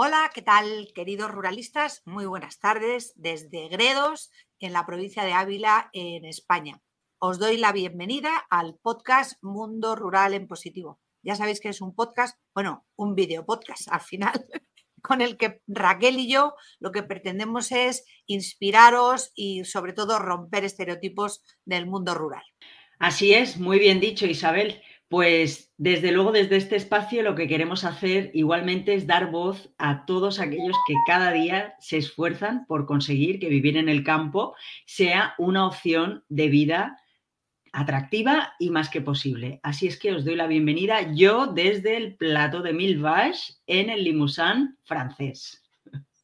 Hola, ¿qué tal, queridos ruralistas? Muy buenas tardes desde Gredos, en la provincia de Ávila, en España. Os doy la bienvenida al podcast Mundo Rural en Positivo. Ya sabéis que es un podcast, bueno, un video podcast al final, con el que Raquel y yo lo que pretendemos es inspiraros y sobre todo romper estereotipos del mundo rural. Así es, muy bien dicho Isabel. Pues desde luego, desde este espacio lo que queremos hacer igualmente es dar voz a todos aquellos que cada día se esfuerzan por conseguir que vivir en el campo sea una opción de vida atractiva y más que posible. Así es que os doy la bienvenida yo desde el plato de Milvache en el Limousin francés.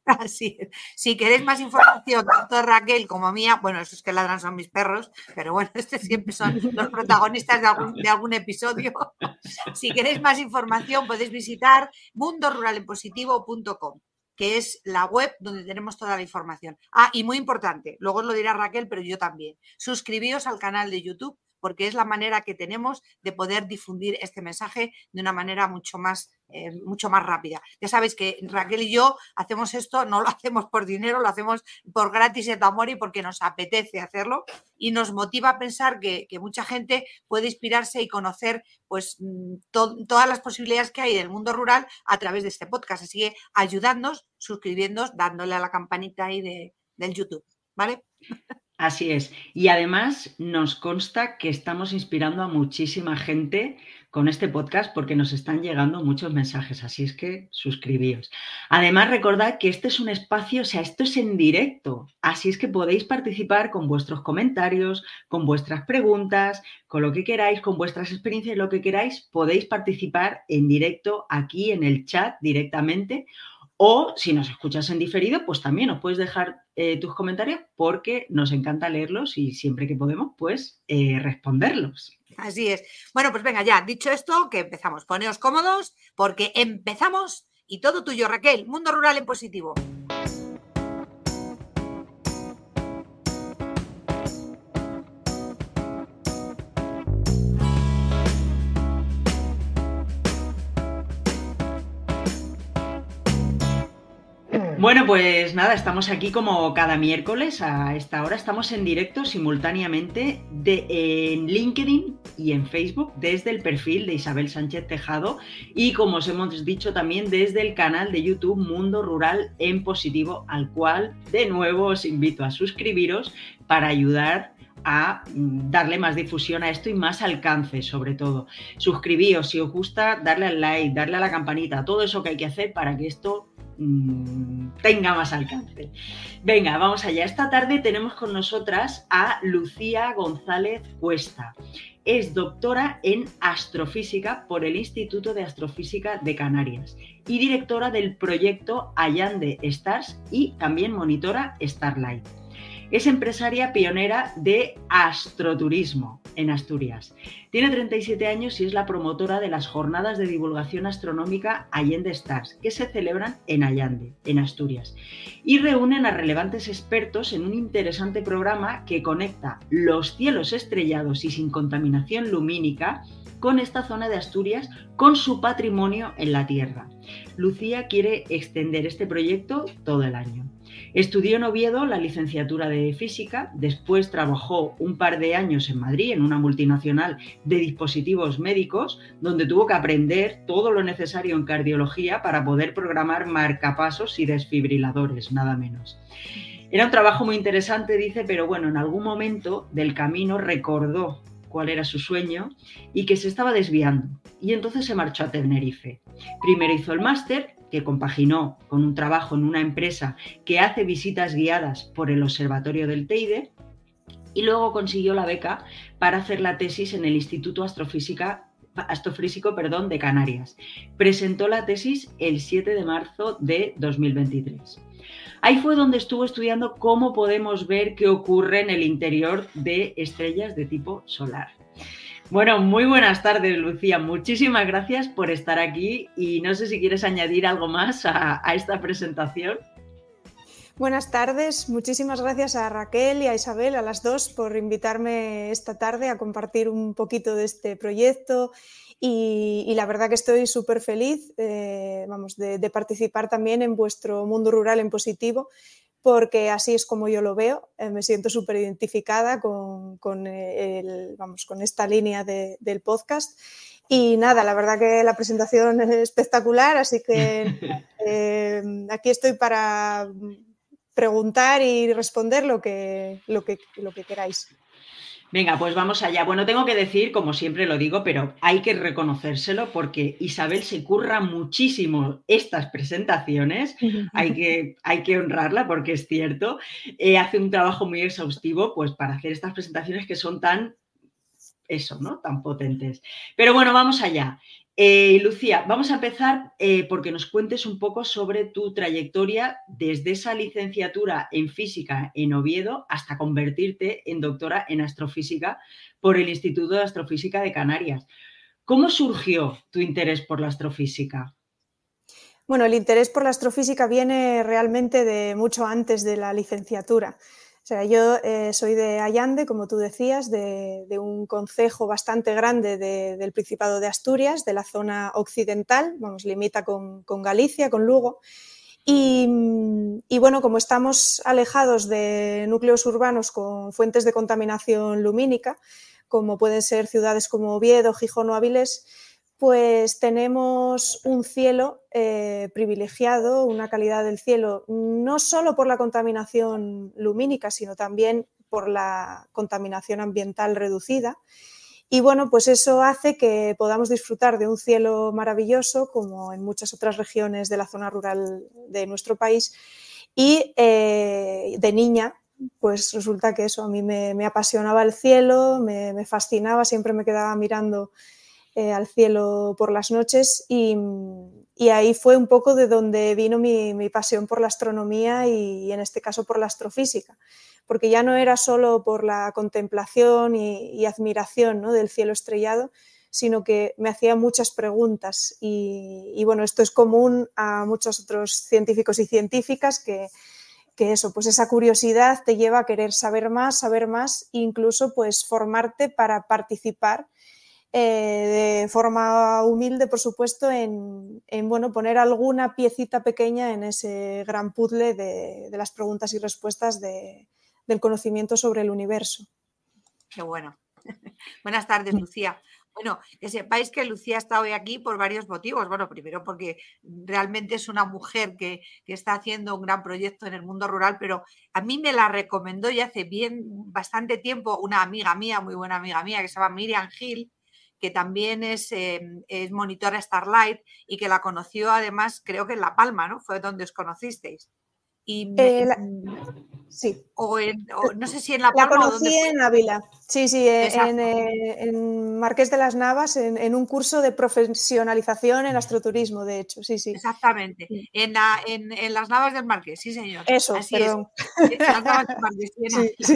Así es. Si queréis más información, tanto Raquel como mía, bueno, esos que ladran son mis perros, pero bueno, estos siempre son los protagonistas de algún, episodio. Si queréis más información, podéis visitar mundoruralenpositivo.com, que es la web donde tenemos toda la información. Ah, y muy importante, luego os lo dirá Raquel, pero yo también. Suscribíos al canal de YouTube porque es la manera que tenemos de poder difundir este mensaje de una manera mucho más eh, mucho más rápida. Ya sabéis que Raquel y yo hacemos esto, no lo hacemos por dinero, lo hacemos por gratis de amor y porque nos apetece hacerlo y nos motiva a pensar que, mucha gente puede inspirarse y conocer pues mm, todas las posibilidades que hay del mundo rural a través de este podcast. Así que ayudadnos, suscribiéndonos, dándole a la campanita ahí de, del YouTube, ¿vale? Así es. Y además nos consta que estamos inspirando a muchísima gente con este podcast porque nos están llegando muchos mensajes, así es que suscribíos. Además, recordad que este es un espacio, o sea, esto es en directo, así es que podéis participar con vuestros comentarios, con vuestras preguntas, con lo que queráis, con vuestras experiencias, lo que queráis, podéis participar en directo aquí en el chat directamente o si nos escuchas en diferido, pues también os puedes dejar eh, tus comentarios porque nos encanta leerlos y siempre que podemos, pues eh, responderlos. Así es. Bueno, pues venga, ya, dicho esto, que empezamos. Poneos cómodos porque empezamos y todo tuyo, Raquel. Mundo Rural en positivo. Bueno, pues nada, estamos aquí como cada miércoles a esta hora. Estamos en directo simultáneamente en LinkedIn y en Facebook desde el perfil de Isabel Sánchez Tejado y como os hemos dicho también desde el canal de YouTube Mundo Rural en Positivo, al cual de nuevo os invito a suscribiros para ayudar a mm, darle más difusión a esto y más alcance, sobre todo. Suscribíos si os gusta, darle al like, darle a la campanita, todo eso que hay que hacer para que esto Mm, tenga más alcance. Venga, vamos allá. Esta tarde tenemos con nosotras a Lucía González Cuesta. Es doctora en astrofísica por el Instituto de Astrofísica de Canarias y directora del proyecto Allende Stars y también monitora Starlight. Es empresaria pionera de astroturismo en Asturias. Tiene 37 años y es la promotora de las jornadas de divulgación astronómica Allende Stars, que se celebran en Allende, en Asturias, y reúnen a relevantes expertos en un interesante programa que conecta los cielos estrellados y sin contaminación lumínica con esta zona de Asturias, con su patrimonio en la Tierra. Lucía quiere extender este proyecto todo el año. Estudió en Oviedo la licenciatura de física, después trabajó un par de años en Madrid en una multinacional de dispositivos médicos, donde tuvo que aprender todo lo necesario en cardiología para poder programar marcapasos y desfibriladores, nada menos. Era un trabajo muy interesante, dice, pero bueno, en algún momento del camino recordó cuál era su sueño y que se estaba desviando. Y entonces se marchó a Tenerife. Primero hizo el máster que compaginó con un trabajo en una empresa que hace visitas guiadas por el Observatorio del Teide y luego consiguió la beca para hacer la tesis en el Instituto Astrofísica, Astrofísico perdón, de Canarias. Presentó la tesis el 7 de marzo de 2023. Ahí fue donde estuvo estudiando cómo podemos ver qué ocurre en el interior de estrellas de tipo solar. Bueno, muy buenas tardes, Lucía. Muchísimas gracias por estar aquí y no sé si quieres añadir algo más a, esta presentación. Buenas tardes, muchísimas gracias a Raquel y a Isabel, a las dos, por invitarme esta tarde a compartir un poquito de este proyecto y, la verdad que estoy súper feliz eh, vamos, de, participar también en vuestro mundo rural en positivo, porque así es como yo lo veo. Eh, me siento súper identificada con, eh, vamos, con esta línea del podcast. Y nada, la verdad que la presentación es espectacular, así que eh, aquí estoy para preguntar y responder lo que, lo que queráis. Venga, pues vamos allá. Bueno, tengo que decir, como siempre lo digo, pero hay que reconocérselo porque Isabel se curra muchísimo estas presentaciones. hay, que, hay que honrarla porque es cierto. Eh, hace un trabajo muy exhaustivo pues, para hacer estas presentaciones que son tan eso, ¿no? Tan potentes. Pero bueno, vamos allá. Eh, Lucía, vamos a empezar eh, porque nos cuentes un poco sobre tu trayectoria desde esa licenciatura en física en Oviedo hasta convertirte en doctora en astrofísica por el Instituto de Astrofísica de Canarias. ¿Cómo surgió tu interés por la astrofísica? Bueno, el interés por la astrofísica viene realmente de mucho antes de la licenciatura yo eh, soy de Allande, como tú decías, de, un concejo bastante grande del Principado de Asturias, de la zona occidental, nos limita con, Galicia, con Lugo. Y, bueno, como estamos alejados de núcleos urbanos con fuentes de contaminación lumínica, como pueden ser ciudades como Oviedo, Gijón o Avilés, pues tenemos un cielo eh, privilegiado, una calidad del cielo, no solo por la contaminación lumínica, sino también por la contaminación ambiental reducida. Y bueno, pues eso hace que podamos disfrutar de un cielo maravilloso, como en muchas otras regiones de la zona rural de nuestro país. Y eh, de niña, pues resulta que eso a mí me, apasionaba el cielo, me fascinaba, siempre me quedaba mirando eh, al cielo por las noches y, ahí fue un poco de donde vino mi, pasión por la astronomía y, en este caso por la astrofísica, porque ya no era solo por la contemplación y, admiración del cielo estrellado, sino que me hacía muchas preguntas y, bueno, esto es común a muchos otros científicos y científicas que, eso, pues esa curiosidad te lleva a querer saber más, saber más e incluso pues formarte para participar eh, de forma humilde, por supuesto, en, bueno, poner alguna piecita pequeña en ese gran puzzle de, las preguntas y respuestas del conocimiento sobre el universo. Qué bueno. Buenas tardes, Lucía. Bueno, que sepáis que Lucía está hoy aquí por varios motivos. Bueno, primero porque realmente es una mujer que, está haciendo un gran proyecto en el mundo rural, pero a mí me la recomendó ya hace bien bastante tiempo una amiga mía, muy buena amiga mía, que se llama Miriam Gil, que también es, em, es, monitora Starlight y que la conoció además, creo que en La Palma, ¿no? Fue donde os conocisteis. Y eh, mm, sí. no sé si en La Palma. La conocí en Ávila, sí, sí, e, en, eh, en, Marqués de las Navas, en, un curso de profesionalización en astroturismo, de hecho, sí, sí. Exactamente, en, las Navas del Marqués, sí, señor. Eso, perdón. sí.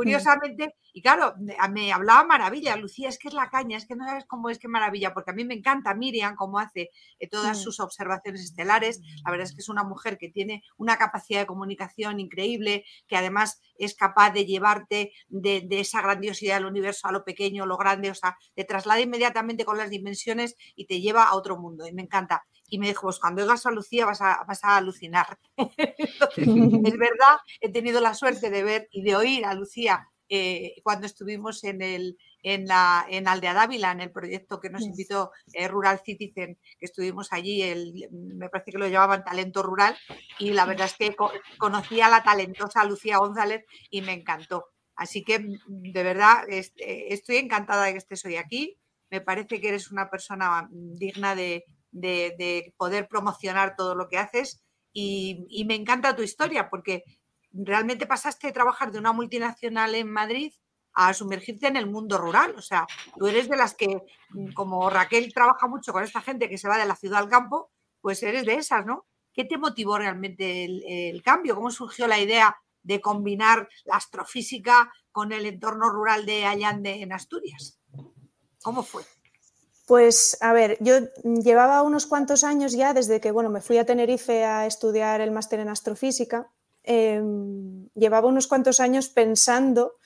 Mm. curiosamente, y claro, me hablaba maravilla, Lucía, es que es la caña, es que no sabes cómo es que maravilla, porque a mí me encanta Miriam, cómo hace eh, todas sus observaciones estelares. La verdad es que es una mujer que tiene una capacidad de comunicación increíble, que además es capaz de llevarte de, esa grandiosidad del universo a lo pequeño, a lo grande, o sea, te traslada inmediatamente con las dimensiones y te lleva a otro mundo, y me encanta y me dijo, pues cuando oigas a Lucía vas a, vas a alucinar. es verdad, he tenido la suerte de ver y de oír a Lucía eh, cuando estuvimos en, el, en, la, en Aldea Dávila, en el proyecto que nos invitó eh, Rural Citizen, que estuvimos allí, me parece que lo llamaban Talento Rural, y la verdad es que conocí a la talentosa Lucía González y me encantó. Así que, de verdad, eh, estoy encantada de que estés hoy aquí. Me parece que eres una persona mm, digna de, poder promocionar todo lo que haces y me encanta tu historia porque realmente pasaste de trabajar de una multinacional en Madrid a sumergirte en el mundo rural. O sea, tú eres de las que, mm, como Raquel trabaja mucho con esta gente que se va de la ciudad al campo, pues eres de esas, ¿no? ¿Qué te motivó realmente el, cambio? ¿Cómo surgió la idea de combinar la astrofísica con el entorno rural de Allande en Asturias? ¿Cómo fue? Pues a ver, yo llevaba unos cuantos años ya desde que bueno, me fui a Tenerife a estudiar el máster en astrofísica Em, llevaba unos cuantos años pensando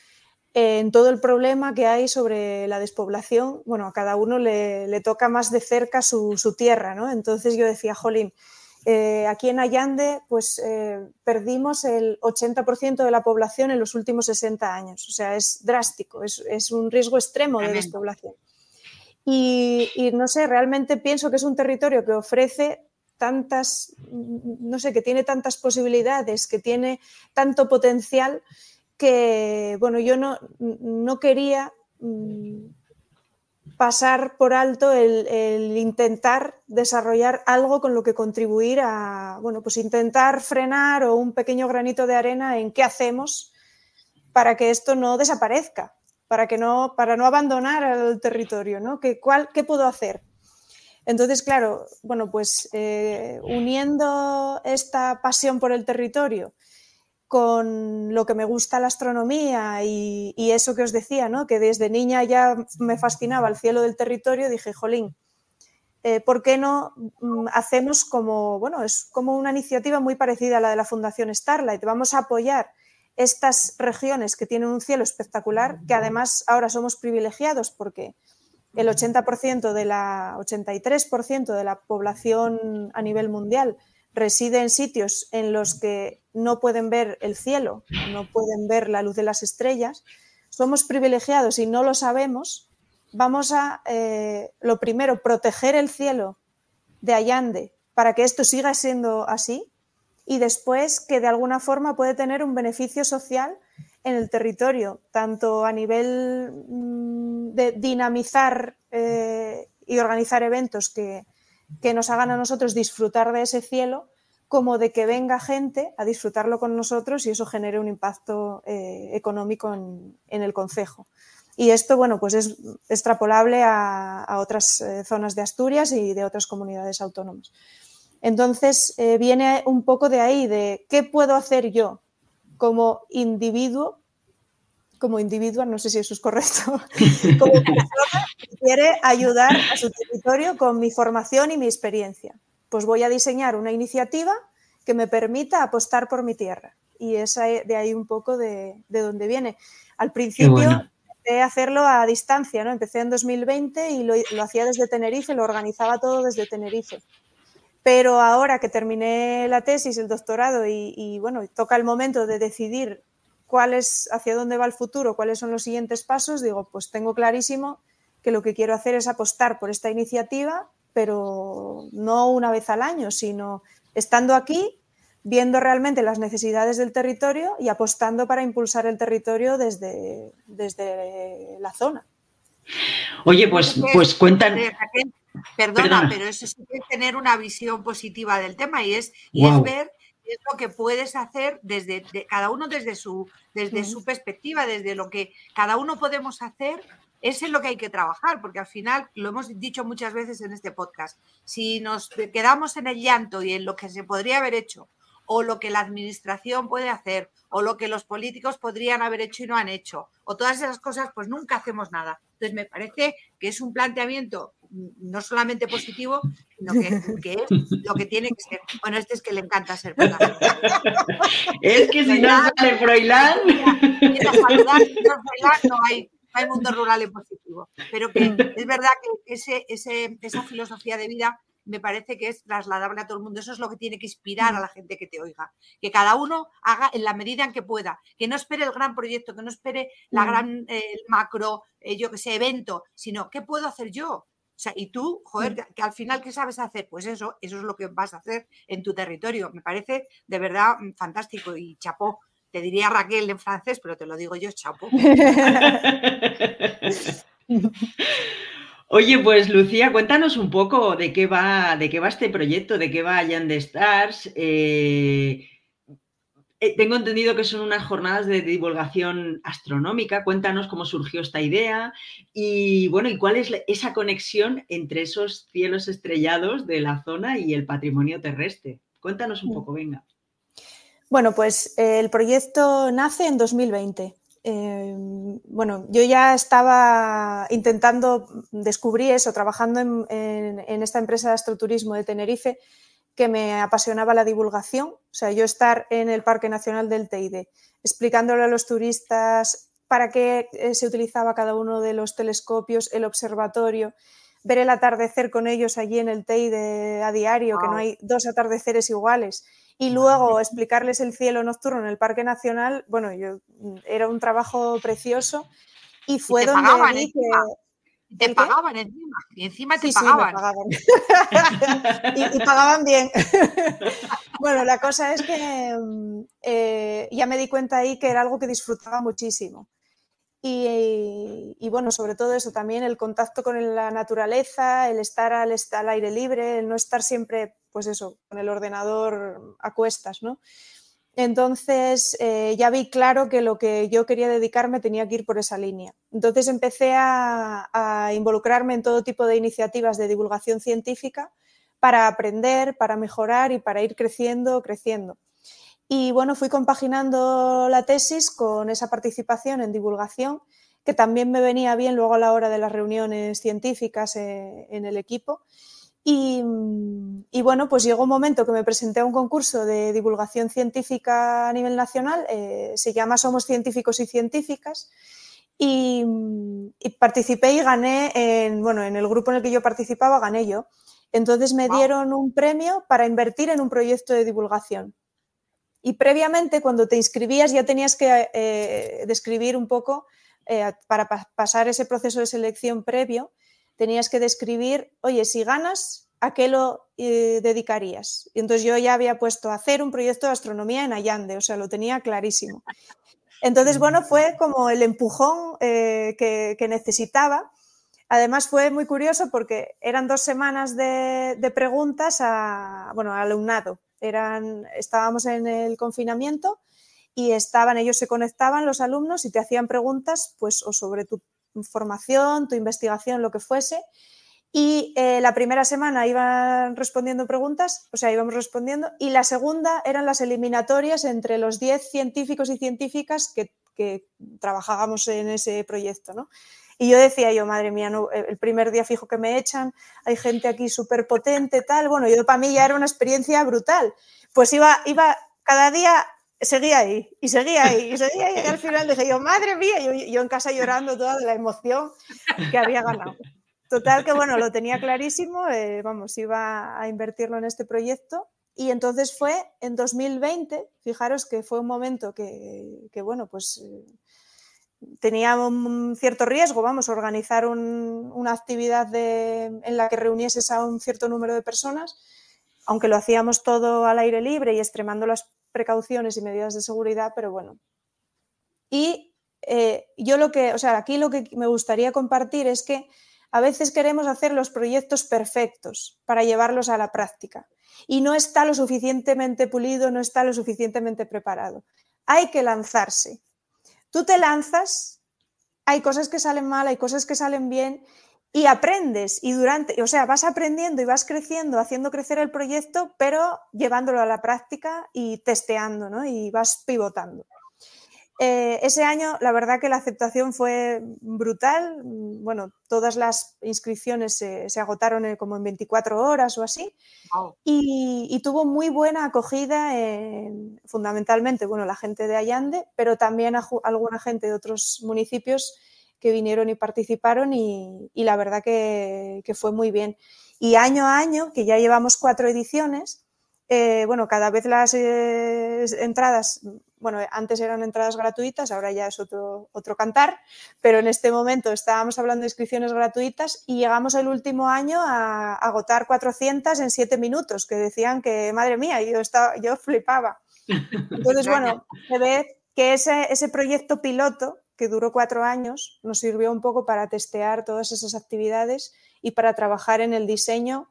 en todo el problema que hay sobre la despoblación. Bueno, a cada uno le, toca más de cerca su, tierra, ¿no? Entonces yo decía, jolín, eh, aquí en Allande pues eh, perdimos el 80% de la población en los últimos 60 años. O sea, es drástico, es, un riesgo extremo de despoblación. y, no sé, realmente pienso que es un territorio que ofrece tantas, no sé, que tiene tantas posibilidades, que tiene tanto potencial, que, bueno, yo no, no quería mm, pasar por alto el, intentar desarrollar algo con lo que contribuir a, bueno, pues intentar frenar o un pequeño granito de arena en qué hacemos para que esto no desaparezca, para que no, para no abandonar el territorio, ¿no? cuál, ¿Qué puedo hacer? Entonces, claro, bueno, pues eh, uniendo esta pasión por el territorio con lo que me gusta la astronomía y, eso que os decía, ¿no? que desde niña ya me fascinaba el cielo del territorio, dije, jolín, eh, ¿por qué no mm, hacemos como, bueno, es como una iniciativa muy parecida a la de la Fundación Starlight? Vamos a apoyar estas regiones que tienen un cielo espectacular, que además ahora somos privilegiados porque el 80% de la 83% de la población a nivel mundial reside en sitios en los que no pueden ver el cielo, no pueden ver la luz de las estrellas, somos privilegiados y no lo sabemos, vamos a, eh, lo primero, proteger el cielo de Allende para que esto siga siendo así y después que de alguna forma puede tener un beneficio social en el territorio, tanto a nivel mm, de dinamizar eh, y organizar eventos que, nos hagan a nosotros disfrutar de ese cielo, como de que venga gente a disfrutarlo con nosotros y eso genere un impacto eh, económico en, el concejo. Y esto, bueno, pues es extrapolable a, otras eh, zonas de Asturias y de otras comunidades autónomas. Entonces, viene un poco de ahí, de qué puedo hacer yo como individuo, como individuo, no sé si eso es correcto, como persona que quiere ayudar a su territorio con mi formación y mi experiencia. Pues voy a diseñar una iniciativa que me permita apostar por mi tierra. Y es de ahí un poco de, de dónde viene. Al principio empecé a hacerlo a distancia, ¿no? Empecé en 2020 y lo, lo hacía desde Tenerife, lo organizaba todo desde Tenerife. Pero ahora que terminé la tesis, el doctorado y, bueno, toca el momento de decidir cuál es, hacia dónde va el futuro, cuáles son los siguientes pasos, digo, pues tengo clarísimo que lo que quiero hacer es apostar por esta iniciativa, pero no una vez al año, sino estando aquí, viendo realmente las necesidades del territorio y apostando para impulsar el territorio desde, desde la zona. Oye, pues, pues Perdona, pero eso es tener una visión positiva del tema y es, ver qué es ver lo que puedes hacer desde cada uno desde su desde su perspectiva, desde lo que cada uno podemos hacer, eso es lo que hay que trabajar, porque al final lo hemos dicho muchas veces en este podcast, si nos quedamos en el llanto y en lo que se podría haber hecho o lo que la administración puede hacer o lo que los políticos podrían haber hecho y no han hecho o todas esas cosas, pues nunca hacemos nada. Entonces me parece que es un planteamiento no solamente positivo, sino que, es lo que tiene que ser. Bueno, este es que le encanta ser Es que si no sale Froilán. no hay, hay mundo rural en positivo. Pero que mm. es verdad que esa filosofía de vida me parece que es trasladable a todo el mundo. Eso es lo que tiene que inspirar a la gente que te oiga. Que cada uno haga en la medida en que pueda. Que no espere el gran proyecto, que no espere la mm. gran eh, macro, eh, yo que sé, evento, sino qué puedo hacer yo. O sea, y tú, joder, que, al final, ¿qué sabes hacer? Pues eso, eso es lo que vas a hacer en tu territorio. Me parece de verdad mm, fantástico y chapó. Te diría Raquel en francés, pero te lo digo yo, chapó. Oye, pues Lucía, cuéntanos un poco de qué va, de qué va este proyecto, de qué va Jan de Stars. Eh, eh, tengo entendido que son unas jornadas de divulgación astronómica. Cuéntanos cómo surgió esta idea y bueno, y cuál es esa conexión entre esos cielos estrellados de la zona y el patrimonio terrestre. Cuéntanos un poco, venga. Bueno, pues eh, el proyecto nace en 2020. Eh, bueno, yo ya estaba intentando descubrir eso, trabajando en esta empresa de astroturismo de Tenerife que me apasionaba la divulgación, o sea, yo estar en el Parque Nacional del Teide explicándole a los turistas para qué eh, se utilizaba cada uno de los telescopios, el observatorio, ver el atardecer con ellos allí en el Teide a diario, que no hay dos atardeceres iguales, y luego explicarles el cielo nocturno en el Parque Nacional, bueno, yo mm, era un trabajo precioso y fue donde te pagaban encima, y encima te pagaban. y, pagaban bien. bueno, la cosa es que mm, eh, ya me di cuenta ahí que era algo que disfrutaba muchísimo. Y, bueno, sobre todo eso, también el contacto con la naturaleza, el estar al, al aire libre, el no estar siempre, pues eso, con el ordenador a cuestas, ¿no? Entonces eh, ya vi claro que lo que yo quería dedicarme tenía que ir por esa línea. Entonces empecé a, involucrarme en todo tipo de iniciativas de divulgación científica para aprender, para mejorar y para ir creciendo, creciendo. Y bueno, fui compaginando la tesis con esa participación en divulgación, que también me venía bien luego a la hora de las reuniones científicas eh, en el equipo. Mm, y, bueno, pues llegó un momento que me presenté a un concurso de divulgación científica a nivel nacional, eh, se llama Somos Científicos y Científicas, mm, y, participé y gané, en, bueno, en el grupo en el que yo participaba gané yo. Entonces me dieron un premio para invertir en un proyecto de divulgación. Y previamente, cuando te inscribías, ya tenías que eh, describir un poco, eh, para pasar ese proceso de selección previo, tenías que describir, oye, si ganas, ¿a qué lo eh, dedicarías? Y entonces yo ya había puesto a hacer un proyecto de astronomía en Allende, o sea, lo tenía clarísimo. Entonces, bueno, mm. fue como el empujón eh, que, necesitaba. Además fue muy curioso porque eran dos semanas de, preguntas a, bueno, alumnado. Eran, estábamos en el confinamiento y estaban, ellos se conectaban, los alumnos, y te hacían preguntas, pues, o sobre tu formación, tu investigación, lo que fuese. Y eh, la primera semana iban respondiendo preguntas, o sea, íbamos respondiendo, y la segunda eran las eliminatorias entre los 10 científicos y científicas que, trabajábamos en ese proyecto, ¿no? Y yo decía yo, madre mía, no, eh, el primer día fijo que me echan, hay gente aquí súper potente, tal. Bueno, yo para mí ya era una experiencia brutal. Pues iba, iba cada día seguía ahí, y seguía ahí, y seguía ahí, y al final dije yo, madre mía, yo, en casa llorando toda la emoción que había ganado. Total que bueno, lo tenía clarísimo, eh, vamos, iba a invertirlo en este proyecto y entonces fue en 2020, fijaros que fue un momento que, que bueno, pues eh, tenía un cierto riesgo, vamos, organizar una actividad de, en la que reunieses a un cierto número de personas, aunque lo hacíamos todo al aire libre y extremando las precauciones y medidas de seguridad, pero bueno. Y eh, yo lo que, o sea, aquí lo que me gustaría compartir es que a veces queremos hacer los proyectos perfectos para llevarlos a la práctica y no está lo suficientemente pulido, no está lo suficientemente preparado. Hay que lanzarse. Tú te lanzas, hay cosas que salen mal, hay cosas que salen bien y aprendes y durante, o sea, vas aprendiendo y vas creciendo, haciendo crecer el proyecto, pero llevándolo a la práctica y testeando, ¿no? Y vas pivotando. Eh, ese año, la verdad que la aceptación fue brutal. Bueno, todas las inscripciones se, agotaron eh, como en 24 horas o así. Y, tuvo muy buena acogida, fundamentalmente, bueno, la gente de Allande, pero también alguna gente de otros municipios que vinieron y participaron y, la verdad que, fue muy bien. Y año a año, que ya llevamos cuatro ediciones, eh, bueno, cada vez las eh, entradas, bueno, antes eran entradas gratuitas, ahora ya es otro, otro cantar, pero en este momento estábamos hablando de inscripciones gratuitas y llegamos el último año a agotar 400 en siete minutos, que decían que, madre mía, yo, estaba, yo flipaba. Entonces, bueno, se ve que ese, ese proyecto piloto que duró cuatro años, nos sirvió un poco para testear todas esas actividades y para trabajar en el diseño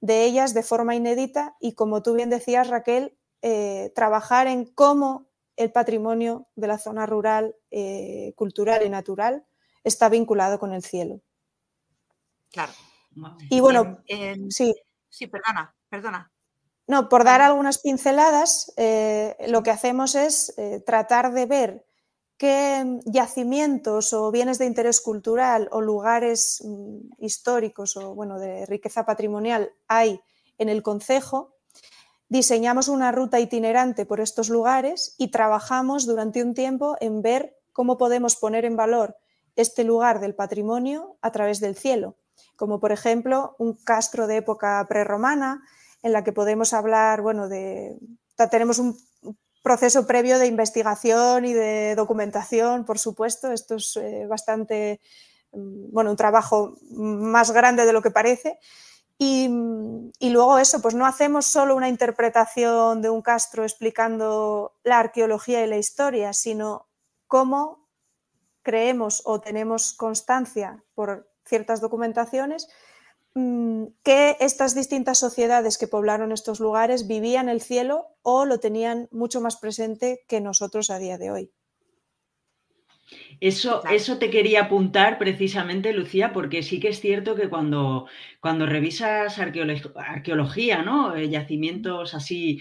de ellas de forma inédita y, como tú bien decías, Raquel, eh, trabajar en cómo el patrimonio de la zona rural, eh, cultural y natural está vinculado con el cielo. Claro. Y bueno, em, em, sí. Sí, perdona, perdona. No, por dar em. algunas pinceladas, eh, lo que hacemos es tratar de ver qué yacimientos o bienes de interés cultural o lugares mm, históricos o bueno, de riqueza patrimonial hay en el concejo. Diseñamos una ruta itinerante por estos lugares y trabajamos durante un tiempo en ver cómo podemos poner en valor este lugar del patrimonio a través del cielo, como por ejemplo un castro de época prerromana en la que podemos hablar, bueno, de tenemos un proceso previo de investigación y de documentación, por supuesto. Esto es eh, bastante, mm, bueno, un trabajo más grande de lo que parece. Y, mm, y, luego eso, pues no hacemos solo una interpretación de un Castro explicando la arqueología y la historia, sino cómo creemos o tenemos constancia por ciertas documentaciones Mm, que estas distintas sociedades que poblaron estos lugares vivían el cielo o lo tenían mucho más presente que nosotros a día de hoy. Eso, eso, te quería apuntar precisamente, Lucía, porque sí que es cierto que cuando, cuando revisas arqueología, ¿no? Eh, yacimientos así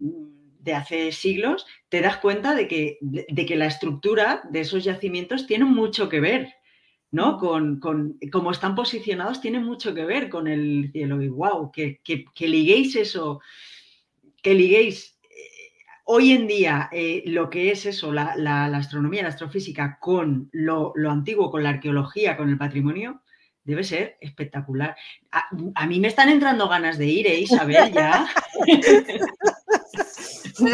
mm, de hace siglos, te das cuenta de que, de que la estructura de esos yacimientos tiene mucho que ver ¿no? Con, con eh, cómo están posicionados tiene mucho que ver con el cielo y wow, que, liguéis eso, que liguéis eh, hoy en día eh, lo que es eso, la, la, astronomía, la astrofísica con lo, antiguo, con la arqueología, con el patrimonio, debe ser espectacular. A, mí me están entrando ganas de ir, Isabel, ya. Pues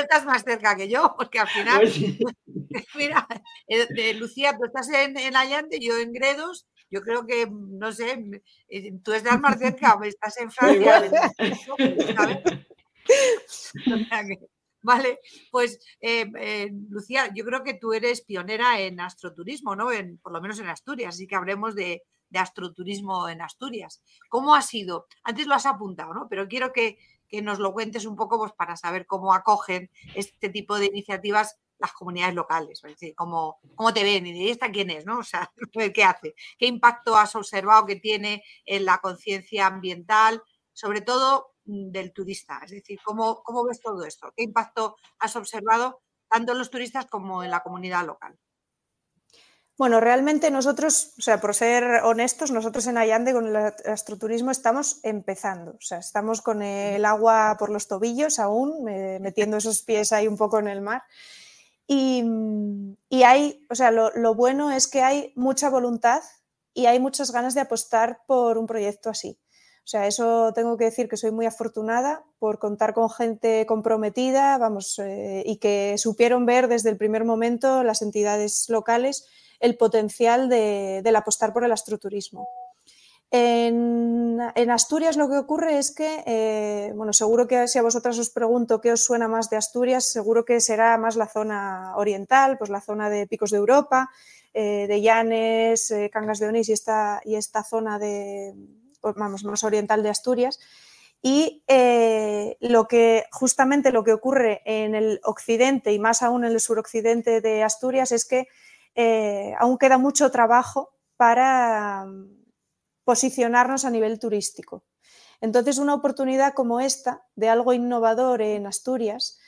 estás más cerca que yo, porque al final... Pues Mira, eh, Lucía, tú pues, estás en, Allende, yo en Gredos. Yo creo que, mm, no sé, mm, eh, tú estás más cerca, estás en Francia. Vale, pues eh, Lucía, yo creo que tú eres pionera en astroturismo, ¿no? por lo menos en Asturias, así que hablemos de, astroturismo en Asturias. ¿Cómo ha sido? Antes lo has apuntado, ¿no? Pero quiero que, nos lo cuentes un poco pues, para saber cómo acogen este tipo de iniciativas las comunidades locales, es decir, cómo, te ven y de está quién es, ¿no? O sea, ¿qué hace? ¿Qué impacto has observado que tiene en la conciencia ambiental, sobre todo mm, del turista? Es decir, ¿cómo, cómo ves todo esto? ¿Qué impacto has observado tanto en los turistas como en la comunidad local? Bueno, realmente nosotros, o sea, por ser honestos, nosotros en Allande con el astroturismo estamos empezando. O sea, estamos con el agua por los tobillos aún, metiendo esos pies ahí un poco en el mar. Y, hay, o sea, lo, bueno es que hay mucha voluntad y hay muchas ganas de apostar por un proyecto así. O sea, eso tengo que decir que soy muy afortunada por contar con gente comprometida, vamos, eh, y que supieron ver desde el primer momento las entidades locales el potencial del apostar por el astroturismo. En, Asturias lo que ocurre es que, eh, bueno, seguro que si a vosotras os pregunto qué os suena más de Asturias, seguro que será más la zona oriental, pues la zona de Picos de Europa, eh, de Llanes, eh, Cangas de Onís y esta, y esta zona de, pues más oriental de Asturias. Y lo que justamente lo que ocurre en el occidente y más aún en el suroccidente de Asturias es que aún queda mucho trabajo para posicionarnos a nivel turístico. Entonces, una oportunidad como esta, de algo innovador en Asturias,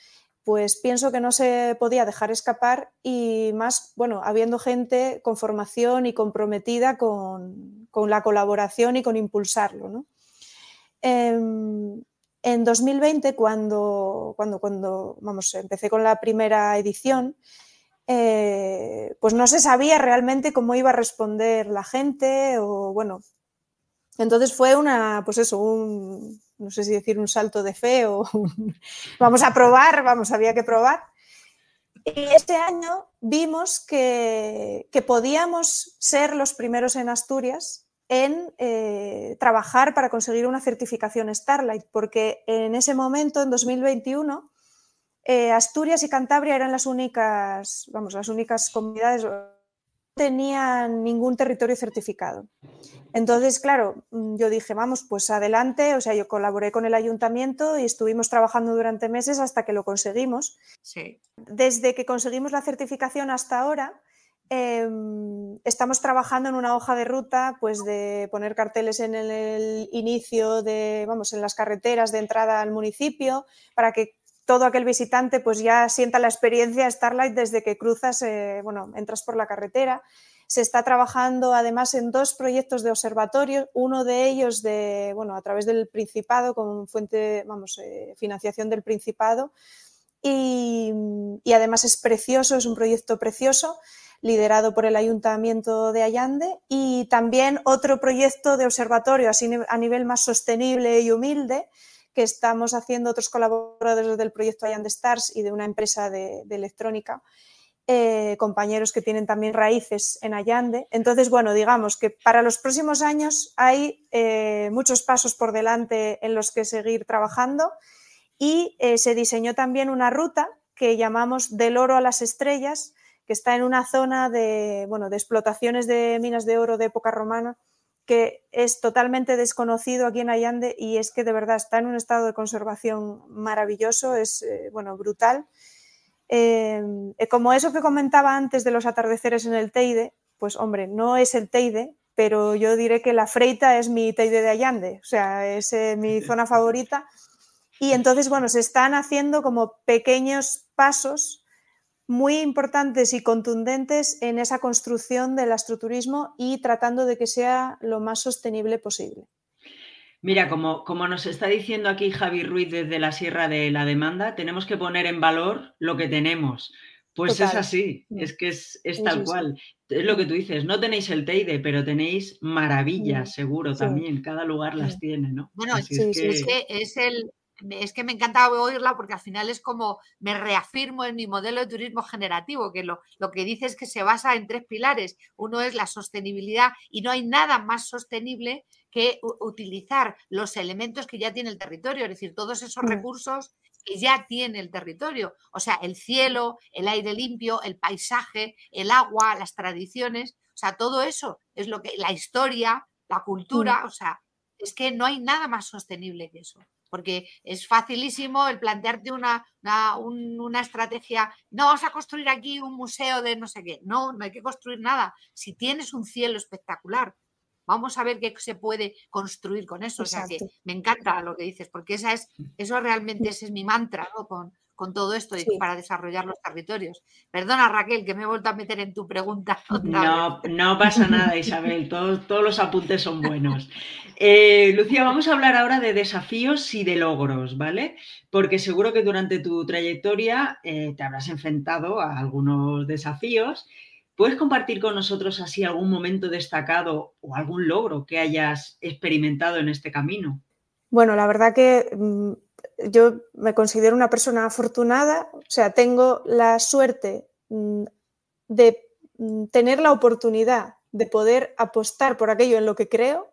pues pienso que no se podía dejar escapar y más, bueno, habiendo gente con formación y comprometida con, la colaboración y con impulsarlo. Em, en 2020, cuando, cuando, cuando vamos, empecé con la primera edición, eh, pues no se sabía realmente cómo iba a responder la gente o, bueno, entonces fue una, pues eso, un, no sé si decir un salto de fe o vamos a probar, vamos, había que probar. Y ese año vimos que, podíamos ser los primeros en Asturias en eh, trabajar para conseguir una certificación Starlight, porque en ese momento, en 2021, eh, Asturias y Cantabria eran las únicas, vamos, las únicas comunidades, tenía ningún territorio certificado. Entonces, claro, mm, yo dije, vamos, pues adelante, o sea, yo colaboré con el ayuntamiento y estuvimos trabajando durante meses hasta que lo conseguimos. Desde que conseguimos la certificación hasta ahora, em, estamos trabajando en una hoja de ruta, pues de poner carteles en el inicio de, vamos, en las carreteras de entrada al municipio, para que todo aquel visitante pues ya sienta la experiencia Starlight desde que cruzas, eh, bueno, entras por la carretera. Se está trabajando además en dos proyectos de observatorio, uno de ellos de, bueno, a través del Principado, con fuente, vamos, eh, financiación del Principado, y, y, además es precioso, es un proyecto precioso liderado por el Ayuntamiento de Allande y también otro proyecto de observatorio así a nivel más sostenible y humilde que estamos haciendo otros colaboradores del proyecto Allende Stars y de una empresa de, electrónica, eh, compañeros que tienen también raíces en Allande. Entonces, bueno, digamos que para los próximos años hay eh, muchos pasos por delante en los que seguir trabajando y eh, se diseñó también una ruta que llamamos del oro a las estrellas, que está en una zona de, bueno, de explotaciones de minas de oro de época romana que es totalmente desconocido aquí en Allande y es que de verdad está en un estado de conservación maravilloso, es eh, bueno, brutal. Em, eh, como eso que comentaba antes de los atardeceres en el Teide, pues hombre, no es el Teide, pero yo diré que la Freita es mi Teide de Allande, o sea, es eh, mi zona favorita. Y entonces, bueno, se están haciendo como pequeños pasos muy importantes y contundentes en esa construcción del astroturismo y tratando de que sea lo más sostenible posible. Mira, como, como, nos está diciendo aquí Javi Ruiz desde la Sierra de la Demanda, tenemos que poner en valor lo que tenemos. Pues es así, mm. es que es, tal cual. Es lo que tú dices, no tenéis el Teide, pero tenéis maravillas, mm. seguro también. Cada lugar las tiene, ¿no? Bueno, es es que es el, es que me encanta oírla porque al final es como me reafirmo en mi modelo de turismo generativo, que lo, lo, que dice es que se basa en tres pilares. Uno es la sostenibilidad y no hay nada más sostenible que utilizar los elementos que ya tiene el territorio, es decir, todos esos mm. recursos que ya tiene el territorio, o sea, el cielo, el aire limpio, el paisaje, el agua, las tradiciones, o sea, todo eso es lo que la historia, la mm. cultura, o sea, es que no hay nada más sostenible que eso porque es facilísimo el plantearte una, una, estrategia, no vamos a construir aquí un museo de no sé qué, no, no hay que construir nada. Si tienes un cielo espectacular, vamos a ver qué se puede construir con eso. O sea que me encanta lo que dices, porque esa es, eso realmente ese es mi mantra con todo esto para desarrollar los territorios. Perdona, Raquel, que me he vuelto a meter en tu pregunta. no, no pasa nada, Isabel, todos, todos los apuntes son buenos. Eh, Lucía, vamos a hablar ahora de desafíos y de logros, ¿vale? Porque seguro que durante tu trayectoria eh, te habrás enfrentado a algunos desafíos. ¿Puedes compartir con nosotros así algún momento destacado o algún logro que hayas experimentado en este camino? Bueno, la verdad que mm, yo me considero una persona afortunada, o sea, tengo la suerte mm, de mm, tener la oportunidad de poder apostar por aquello en lo que creo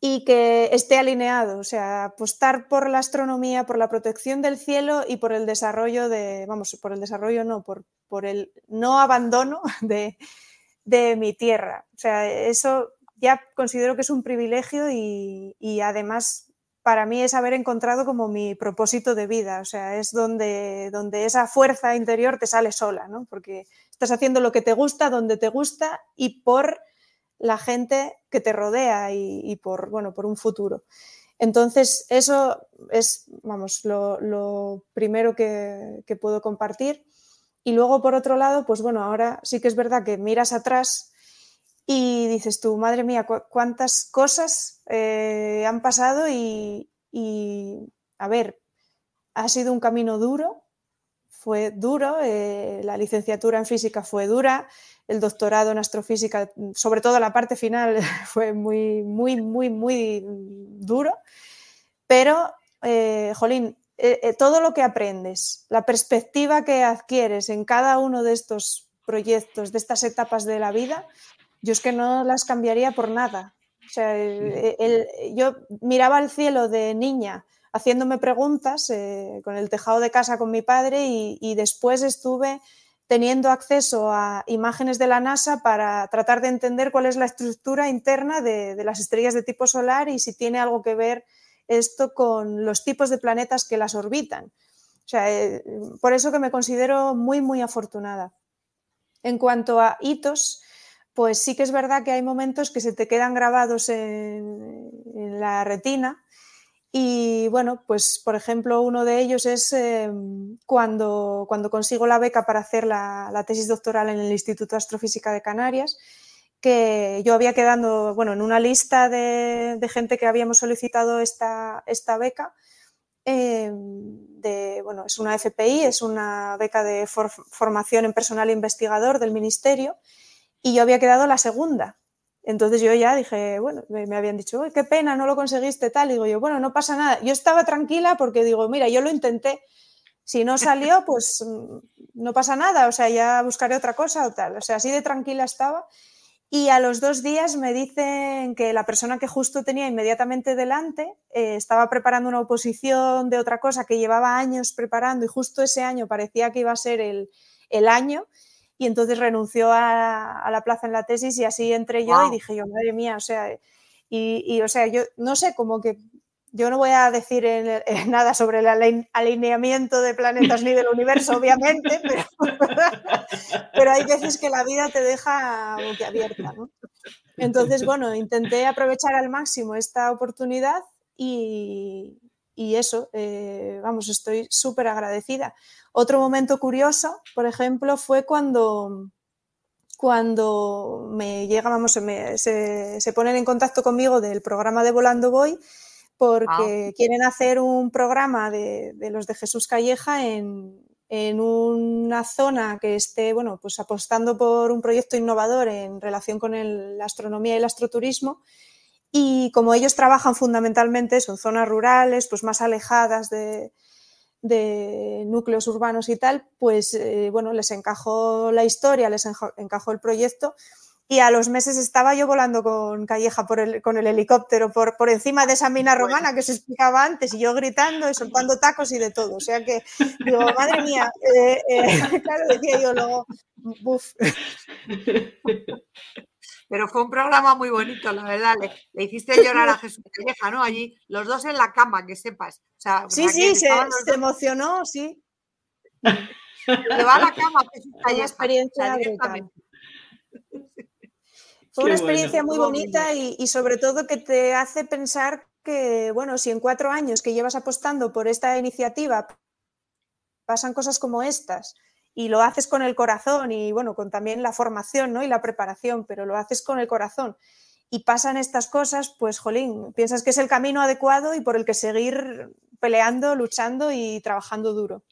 y que esté alineado, o sea, apostar por la astronomía, por la protección del cielo y por el desarrollo de, vamos, por el desarrollo no, por, por el no abandono de, mi tierra. O sea, eso ya considero que es un privilegio y, y además para mí es haber encontrado como mi propósito de vida, o sea, es donde, donde esa fuerza interior te sale sola, ¿no? Porque estás haciendo lo que te gusta, donde te gusta y por la gente que te rodea y, por, bueno, por un futuro. Entonces, eso es, vamos, lo, primero que, que, puedo compartir. Y luego, por otro lado, pues bueno, ahora sí que es verdad que miras atrás y dices tú, madre mía, cuántas cosas eh, han pasado y, a ver, ha sido un camino duro, fue duro, eh, la licenciatura en física fue dura, el doctorado en astrofísica, sobre todo la parte final, fue muy, muy, muy, muy duro, pero, eh, Jolín, todo lo que aprendes, la perspectiva que adquieres en cada uno de estos proyectos, de estas etapas de la vida, yo es que no las cambiaría por nada. O sea, eh, el, yo miraba al cielo de niña haciéndome preguntas eh, con el tejado de casa con mi padre y, después estuve teniendo acceso a imágenes de la NASA para tratar de entender cuál es la estructura interna de, de las estrellas de tipo solar y si tiene algo que ver esto con los tipos de planetas que las orbitan. O sea, eh, por eso que me considero muy, muy afortunada. En cuanto a hitos, pues sí que es verdad que hay momentos que se te quedan grabados en, la retina. Y bueno, pues por ejemplo, uno de ellos es eh, cuando, consigo la beca para hacer la, tesis doctoral en el Instituto de Astrofísica de Canarias, que yo había quedado, en una lista de, gente que habíamos solicitado esta, beca. Eh, de, bueno, es una FPI, es una beca de formación en personal investigador del Ministerio y yo había quedado la segunda. Entonces yo ya dije, bueno, me habían dicho, qué pena, no lo conseguiste tal. Y digo yo, bueno, no pasa nada. Yo estaba tranquila porque digo, mira, yo lo intenté. Si no salió, pues mm, no pasa nada, o sea, ya buscaré otra cosa o tal. O sea, así de tranquila estaba. Y a los dos días me dicen que la persona que justo tenía inmediatamente delante eh, estaba preparando una oposición de otra cosa que llevaba años preparando y justo ese año parecía que iba a ser el, el año y entonces renunció a, la plaza en la tesis y así entré yo y dije yo, madre mía, o sea, y, o sea, yo no sé, como que yo no voy a decir nada sobre el alineamiento de planetas ni del universo, obviamente, pero, pero hay veces que la vida te deja abierta, ¿no? Entonces, bueno, intenté aprovechar al máximo esta oportunidad y, y eso, eh, vamos, estoy súper agradecida. Otro momento curioso, por ejemplo, fue cuando, cuando me se, ponen en contacto conmigo del programa de Volando Voy porque ah. quieren hacer un programa de, los de Jesús Calleja en, una zona que esté, bueno, pues apostando por un proyecto innovador en relación con la astronomía y el astroturismo. Y como ellos trabajan fundamentalmente son en zonas rurales, pues más alejadas de, de núcleos urbanos y tal, pues eh, bueno, les encajó la historia, les encajó el proyecto y a los meses estaba yo volando con Calleja por con el helicóptero por, por encima de esa mina romana que se explicaba antes y yo gritando y soltando tacos y de todo. O sea que digo, madre mía, eh, eh, claro, decía yo luego, buf. Pero fue un programa muy bonito, la verdad. Le, hiciste llorar a Jesús Calleja, ¿no? Allí, los dos en la cama, que sepas. O sí, sí, se, emocionó, sí. Le va a la cama, pues. Calleja. Una experiencia fue una experiencia muy bonita y, sobre todo que te hace pensar que, bueno, si en cuatro años que llevas apostando por esta iniciativa pasan cosas como estas, y lo haces con el corazón y bueno, con también la formación ¿no? y la preparación, pero lo haces con el corazón y pasan estas cosas, pues jolín, piensas que es el camino adecuado y por el que seguir peleando, luchando y trabajando duro.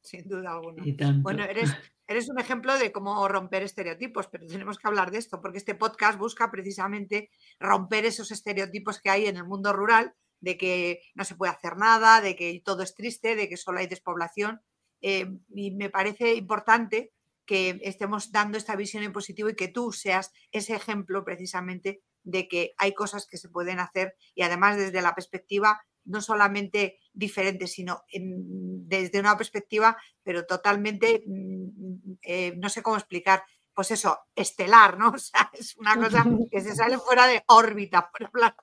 Sin duda alguna. Bueno, eres, eres un ejemplo de cómo romper estereotipos, pero tenemos que hablar de esto, porque este podcast busca precisamente romper esos estereotipos que hay en el mundo rural, de que no se puede hacer nada, de que todo es triste, de que solo hay despoblación. Eh, y me parece importante que estemos dando esta visión en positivo y que tú seas ese ejemplo precisamente de que hay cosas que se pueden hacer y además desde la perspectiva no solamente diferente, sino desde una perspectiva, pero totalmente, mm, eh, no sé cómo explicar, pues eso, estelar, ¿no? O sea, es una cosa que se sale fuera de órbita, por hablar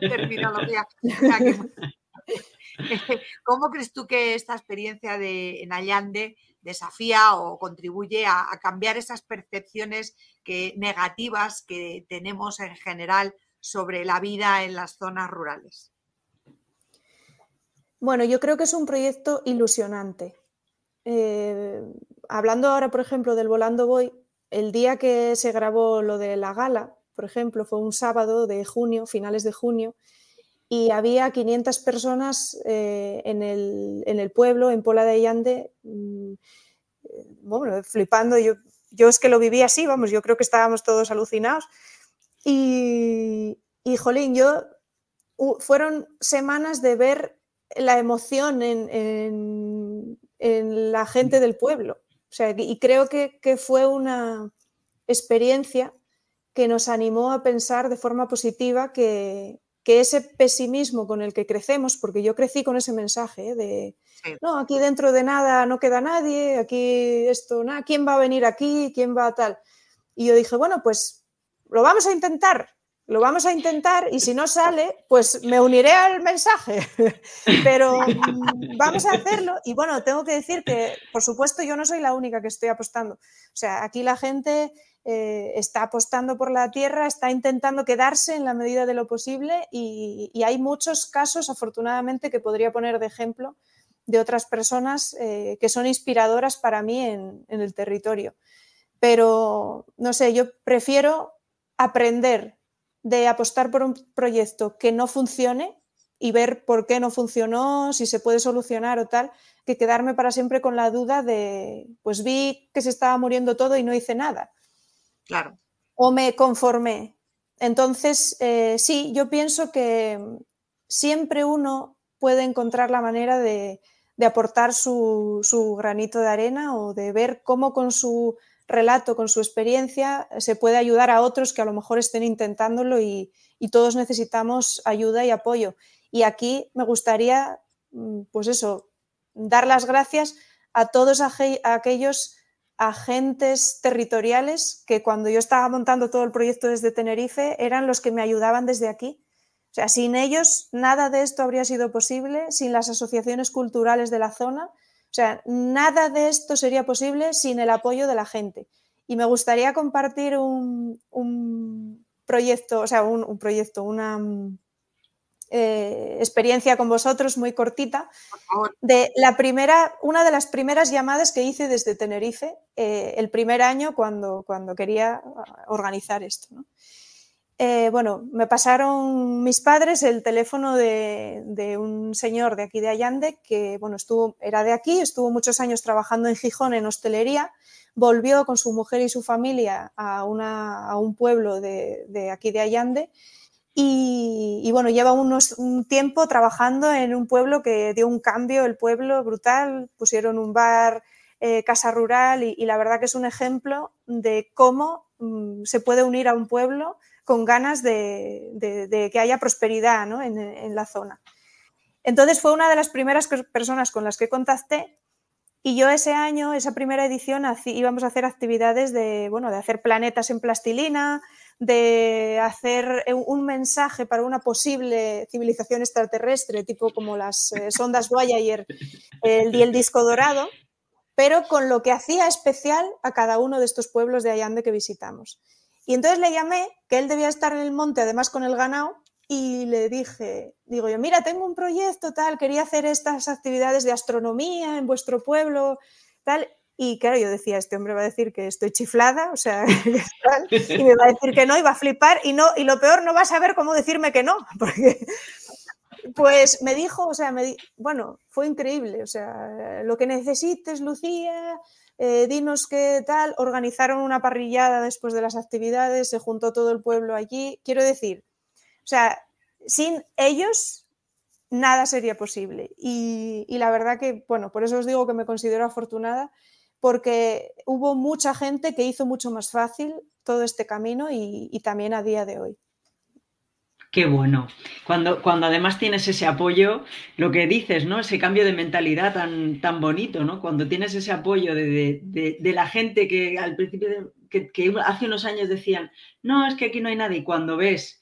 terminología. ¿Cómo crees tú que esta experiencia de, en Allande desafía o contribuye a, cambiar esas percepciones negativas que tenemos en general sobre la vida en las zonas rurales? Bueno, yo creo que es un proyecto ilusionante. Eh, hablando ahora, por ejemplo, del Volando Voy, el día que se grabó lo de la gala, por ejemplo, fue un sábado de junio, finales de junio, y había 500 personas eh, en, el, pueblo, en Pola de Allande, mm, eh, flipando. Yo, yo es que lo viví así, vamos, yo creo que estábamos todos alucinados. Y, y jolín, yo fueron semanas de ver la emoción en, la gente del pueblo. y creo que fue una experiencia que nos animó a pensar de forma positiva que, que ese pesimismo con el que crecemos, porque yo crecí con ese mensaje ¿eh? de, no, aquí dentro de nada no queda nadie, aquí esto, nada, ¿quién va a venir aquí? ¿Quién va a tal? Y yo dije, bueno, pues lo vamos a intentar, lo vamos a intentar y si no sale, pues me uniré al mensaje, pero vamos a hacerlo. Y bueno, tengo que decir que, por supuesto, yo no soy la única que estoy apostando. O sea, aquí la gente eh, está apostando por la tierra, está intentando quedarse en la medida de lo posible y, hay muchos casos, afortunadamente, que podría poner de ejemplo de otras personas eh, que son inspiradoras para mí en el territorio. Pero, no sé, yo prefiero aprender de apostar por un proyecto que no funcione y ver por qué no funcionó, si se puede solucionar o tal, que quedarme para siempre con la duda de, pues vi que se estaba muriendo todo y no hice nada. Claro. O me conformé. Entonces, eh, sí, yo pienso que siempre uno puede encontrar la manera de, aportar su, granito de arena o de ver cómo con su relato, con su experiencia, se puede ayudar a otros que a lo mejor estén intentándolo y, y todos necesitamos ayuda y apoyo. Y aquí me gustaría, mm, pues eso, dar las gracias a todos aquellos agentes territoriales que cuando yo estaba montando todo el proyecto desde Tenerife eran los que me ayudaban desde aquí. O sea, sin ellos nada de esto habría sido posible, sin las asociaciones culturales de la zona. O sea, nada de esto sería posible sin el apoyo de la gente. Y me gustaría compartir un, proyecto, o sea, un proyecto, una, eh, experiencia con vosotros muy cortita. De la primera, una de las primeras llamadas que hice desde Tenerife eh, el primer año cuando, cuando quería ah, organizar esto. Eh, bueno, me pasaron mis padres el teléfono de, de, un señor de aquí de Allande que, bueno, estuvo, era de aquí, estuvo muchos años trabajando en Gijón en hostelería, volvió con su mujer y su familia a, una, a un pueblo de, de, aquí de Allande y, bueno, lleva unos, un tiempo trabajando en un pueblo que dio un cambio, el pueblo brutal, pusieron un bar, eh, casa rural y, la verdad que es un ejemplo de cómo mm, se puede unir a un pueblo con ganas de, que haya prosperidad en, en, la zona. Entonces fue una de las primeras personas con las que contacté y yo ese año, esa primera edición, íbamos a hacer actividades de, bueno, de hacer planetas en plastilina, de hacer e-, un mensaje para una posible civilización extraterrestre, tipo como las eh, sondas Voyager el, y el disco dorado, pero con lo que hacía especial a cada uno de estos pueblos de Allende que visitamos. Y entonces le llamé que él debía estar en el monte, además con el ganao y le dije, digo yo, mira, tengo un proyecto tal, quería hacer estas actividades de astronomía en vuestro pueblo, tal. Y claro, yo decía, este hombre va a decir que estoy chiflada, o sea, y me va a decir que no, y va a flipar, y no, y lo peor, no va a saber cómo decirme que no, porque pues me dijo, o sea, me bueno, fue increíble, o sea, lo que necesites, Lucía, eh, dinos qué tal, organizaron una parrillada después de las actividades, se juntó todo el pueblo allí, quiero decir, o sea, sin ellos nada sería posible. Y, la verdad que, bueno, por eso os digo que me considero afortunada, porque hubo mucha gente que hizo mucho más fácil todo este camino y, también a día de hoy. Qué bueno. Cuando, cuando además tienes ese apoyo, lo que dices, ¿no? Ese cambio de mentalidad tan, tan bonito, ¿no? Cuando tienes ese apoyo de, la gente que al principio, que, que hace unos años decían, no, es que aquí no hay nadie, y cuando ves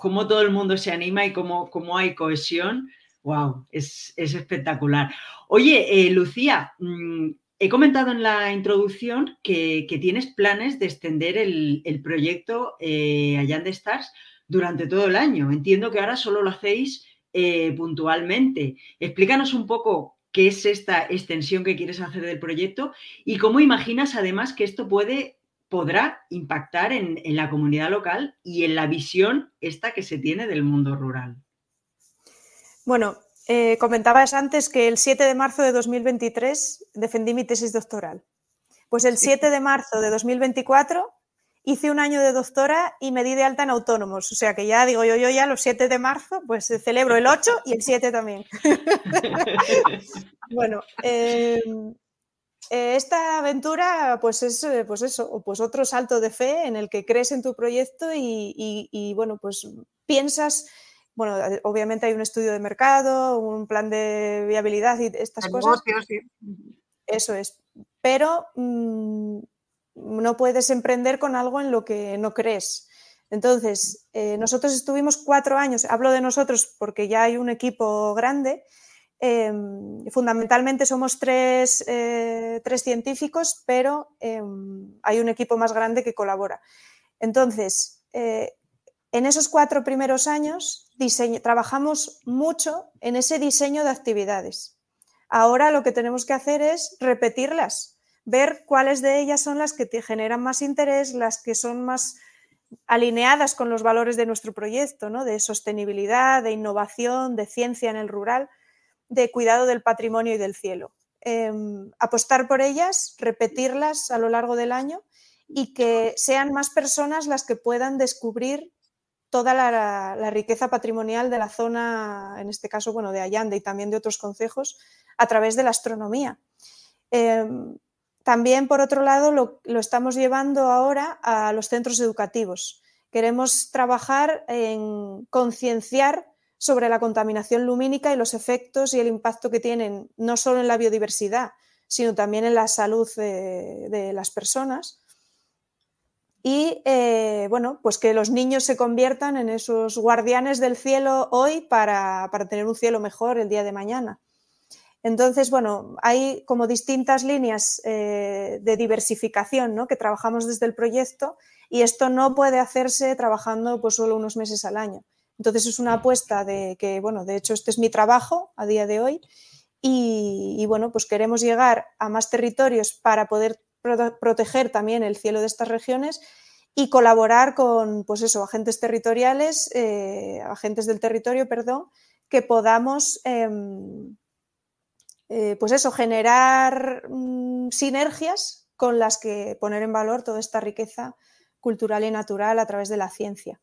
cómo, todo el mundo se anima y cómo, hay cohesión. ¡Wow! Es, espectacular. Oye, eh, Lucía, mm, he comentado en la introducción que, tienes planes de extender el, proyecto eh, de Stars durante todo el año. Entiendo que ahora solo lo hacéis eh, puntualmente. Explícanos un poco qué es esta extensión que quieres hacer del proyecto y cómo imaginas además que esto puede podrá impactar en, la comunidad local y en la visión esta que se tiene del mundo rural. Bueno, eh, comentabas antes que el 7 de marzo de 2023 defendí mi tesis doctoral. Pues el 7 de marzo de 2024 hice un año de doctora y me di de alta en autónomos. O sea que ya digo yo, yo ya los 7 de marzo, pues eh, celebro el 8 y el 7 también. bueno, eh, eh, esta aventura, pues es eh, pues eso, pues otro salto de fe en el que crees en tu proyecto y, bueno, pues piensas, bueno, eh, obviamente hay un estudio de mercado, un plan de viabilidad y estas cosas. Eso es. Pero mm, no puedes emprender con algo en lo que no crees. Entonces, nosotros estuvimos cuatro años, hablo de nosotros porque ya hay un equipo grande, Em, fundamentalmente somos tres, eh, científicos, pero em, hay un equipo más grande que colabora. Entonces, eh, en esos cuatro primeros años trabajamos mucho en ese diseño de actividades. Ahora lo que tenemos que hacer es repetirlas, ver cuáles de ellas son las que te generan más interés, las que son más alineadas con los valores de nuestro proyecto, ¿no? de sostenibilidad, de innovación, de ciencia en el rural de cuidado del patrimonio y del cielo. Em, apostar por ellas, repetirlas a lo largo del año y que sean más personas las que puedan descubrir toda la, riqueza patrimonial de la zona, en este caso, bueno, de Allande y también de otros concejos, a través de la astronomía. Em, también, por otro lado, lo, lo, estamos llevando ahora a los centros educativos. Queremos trabajar en concienciar sobre la contaminación lumínica y los efectos y el impacto que tienen no solo en la biodiversidad, sino también en la salud eh, de, las personas. Y eh, bueno, pues que los niños se conviertan en esos guardianes del cielo hoy para, tener un cielo mejor el día de mañana. Entonces, bueno, hay como distintas líneas eh, de diversificación ¿no? que trabajamos desde el proyecto y esto no puede hacerse trabajando pues, solo unos meses al año. Entonces es una apuesta de que, bueno, de hecho este es mi trabajo a día de hoy y, bueno, pues queremos llegar a más territorios para poder proteger también el cielo de estas regiones y colaborar con, pues eso, agentes territoriales, eh, agentes del territorio, perdón, que podamos, em, eh, pues eso, generar mm, sinergias con las que poner en valor toda esta riqueza cultural y natural a través de la ciencia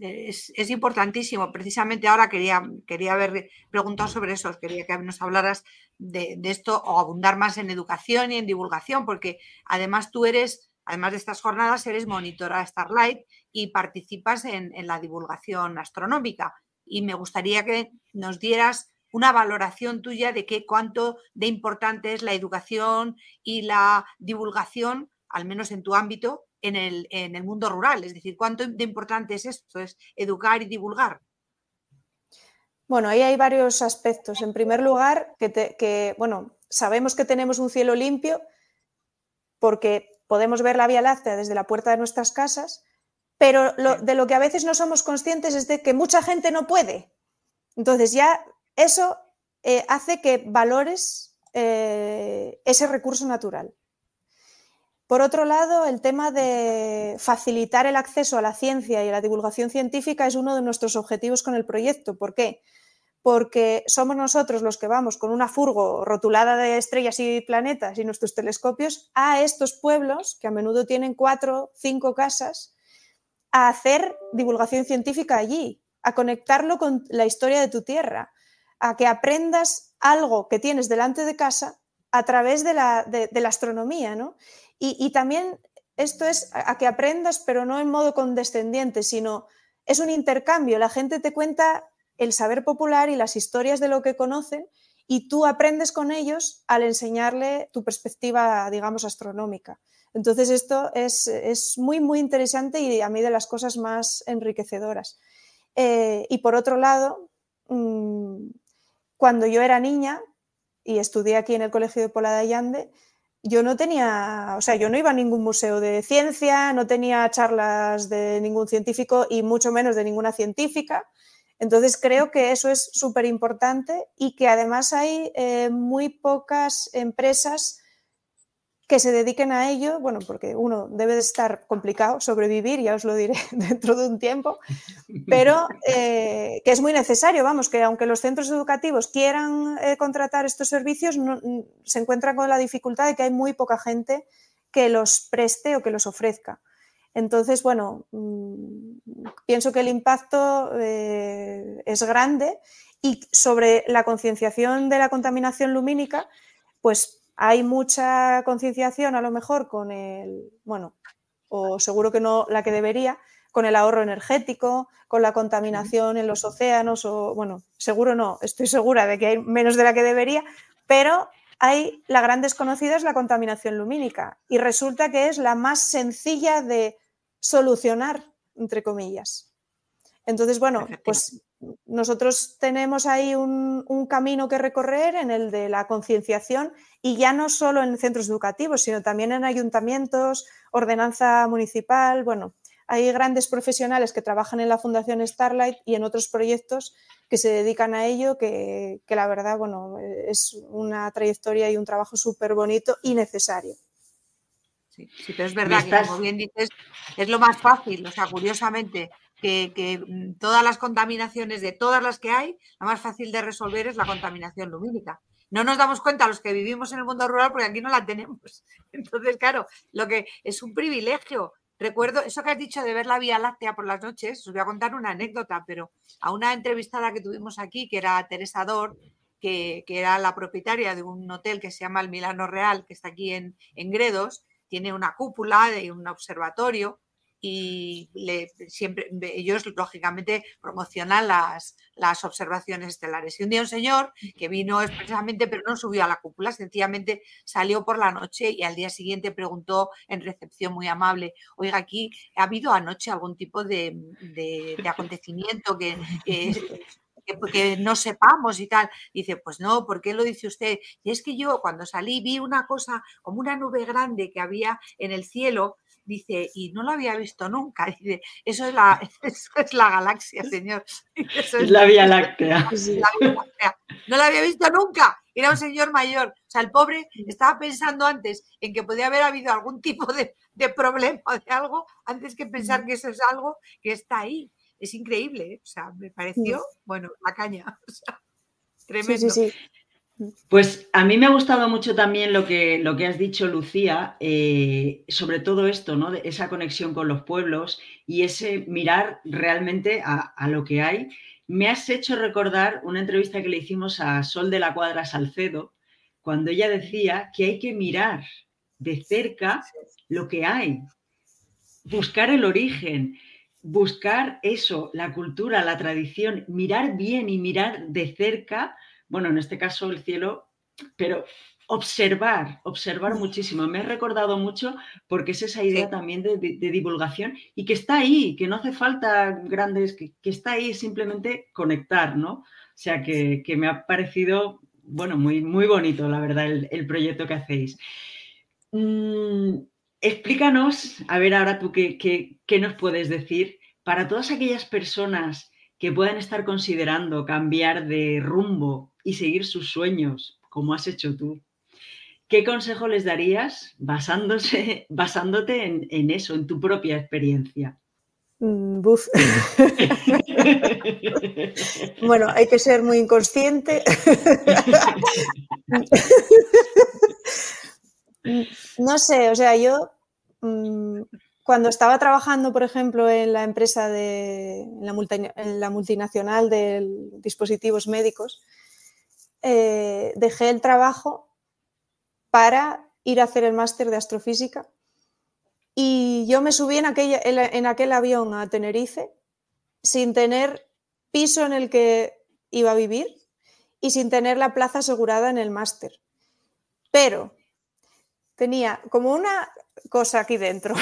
es, importantísimo. Precisamente ahora quería, quería haber preguntado sobre eso, quería que nos hablaras de, esto o abundar más en educación y en divulgación, porque además tú eres, además de estas jornadas, eres monitora Starlight y participas en, en la divulgación astronómica. Y me gustaría que nos dieras una valoración tuya de qué cuánto de importante es la educación y la divulgación, al menos en tu ámbito, en el, mundo rural. Es decir, ¿cuánto de importante es esto? Es educar y divulgar. Bueno, ahí hay varios aspectos. En primer lugar, que, bueno, sabemos que tenemos un cielo limpio porque podemos ver la Vía Láctea desde la puerta de nuestras casas, pero de lo que a veces no somos conscientes es de que mucha gente no puede. Entonces ya eso eh, hace que valores eh, ese recurso natural. Por otro lado, el tema de facilitar el acceso a la ciencia y a la divulgación científica es uno de nuestros objetivos con el proyecto. ¿Por qué? Porque somos nosotros los que vamos con una furgo rotulada de estrellas y planetas y nuestros telescopios a estos pueblos, que a menudo tienen cuatro, cinco casas, a hacer divulgación científica allí, a conectarlo con la historia de tu tierra, a que aprendas algo que tienes delante de casa a través de la, de la astronomía, ¿no? Y, también esto es a, que aprendas, pero no en modo condescendiente, sino es un intercambio. La gente te cuenta el saber popular y las historias de lo que conocen y tú aprendes con ellos al enseñarle tu perspectiva, digamos, astronómica. Entonces esto es, muy, muy interesante y a mí de las cosas más enriquecedoras. Eh, y por otro lado, mm, cuando yo era niña y estudié aquí en el Colegio de Pola de Allande, yo no tenía, o sea, yo no iba a ningún museo de ciencia, no tenía charlas de ningún científico y mucho menos de ninguna científica. Entonces creo que eso es súper importante y que además hay eh, muy pocas empresas que se dediquen a ello, bueno, porque uno debe de estar complicado sobrevivir, ya os lo diré dentro de un tiempo, pero eh, que es muy necesario, vamos, que aunque los centros educativos quieran eh, contratar estos servicios, se encuentran con la dificultad de que hay muy poca gente que los preste o que los ofrezca. Entonces, bueno, mm, pienso que el impacto eh, es grande y sobre la concienciación de la contaminación lumínica, pues hay mucha concienciación a lo mejor con el, bueno, o seguro que no la que debería, con el ahorro energético, con la contaminación en los océanos, o bueno, seguro no, estoy segura de que hay menos de la que debería, pero hay la gran desconocida es la contaminación lumínica y resulta que es la más sencilla de solucionar, entre comillas. Entonces, bueno, pues nosotros tenemos ahí un, camino que recorrer en el de la concienciación y ya no solo en centros educativos, sino también en ayuntamientos, ordenanza municipal. Bueno, hay grandes profesionales que trabajan en la Fundación Starlight y en otros proyectos que se dedican a ello, que, la verdad, bueno, es una trayectoria y un trabajo súper bonito y necesario. Sí, sí, pero es verdad que, como bien dices, es lo más fácil, o sea, curiosamente, que, mm, todas las contaminaciones de todas las que hay, la más fácil de resolver es la contaminación lumínica. No nos damos cuenta los que vivimos en el mundo rural porque aquí no la tenemos. Entonces, claro, lo que es un privilegio. Recuerdo eso que has dicho de ver la Vía Láctea por las noches, os voy a contar una anécdota, pero a una entrevistada que tuvimos aquí, que era Teresa Dor, que, era la propietaria de un hotel que se llama el Milano Real, que está aquí en, en Gredos, tiene una cúpula de un observatorio, y le, siempre, ellos lógicamente promocionan las, las observaciones estelares. Y un día un señor que vino expresamente pero no subió a la cúpula, sencillamente salió por la noche y al día siguiente preguntó en recepción muy amable, oiga, aquí ha habido anoche algún tipo de, de, acontecimiento que... que, pues, que, no sepamos y tal. Dice, pues no, ¿por qué lo dice usted? Y es que yo cuando salí vi una cosa como una nube grande que había en el cielo dice, y no lo había visto nunca, dice, eso es la, es la galaxia, señor. es la Vía Láctea. No la había visto nunca era un señor mayor. O sea, el pobre estaba pensando antes en que podía haber habido algún tipo de, problema de algo, antes que pensar que eso es algo que está ahí. Es increíble, ¿eh? o sea, me pareció, bueno, la caña. tremendo. Pues a mí me ha gustado mucho también lo que, lo que has dicho, Lucía, eh, sobre todo esto, ¿no? esa conexión con los pueblos y ese mirar realmente a, a, lo que hay. Me has hecho recordar una entrevista que le hicimos a Sol de la Cuadra Salcedo, cuando ella decía que hay que mirar de cerca lo que hay, buscar el origen, buscar eso, la cultura, la tradición, mirar bien y mirar de cerca bueno, en este caso el cielo, pero observar, observar muchísimo. Me he recordado mucho porque es esa idea también de, divulgación y que está ahí, que no hace falta grandes, que, está ahí simplemente conectar, ¿no? O sea, que, me ha parecido, bueno, muy, muy bonito, la verdad, el, proyecto que hacéis. Mm, explícanos, a ver ahora tú qué, qué nos puedes decir, para todas aquellas personas que puedan estar considerando cambiar de rumbo y seguir sus sueños, como has hecho tú. ¿Qué consejo les darías basándose, basándote en, eso, en tu propia experiencia? Mm, bueno, hay que ser muy inconsciente. no sé, o sea, yo mm, cuando estaba trabajando, por ejemplo, en la empresa de en la multinacional de dispositivos médicos, eh, dejé el trabajo para ir a hacer el máster de astrofísica y yo me subí en, en aquel avión a Tenerife sin tener piso en el que iba a vivir y sin tener la plaza asegurada en el máster. Pero tenía como una cosa aquí dentro,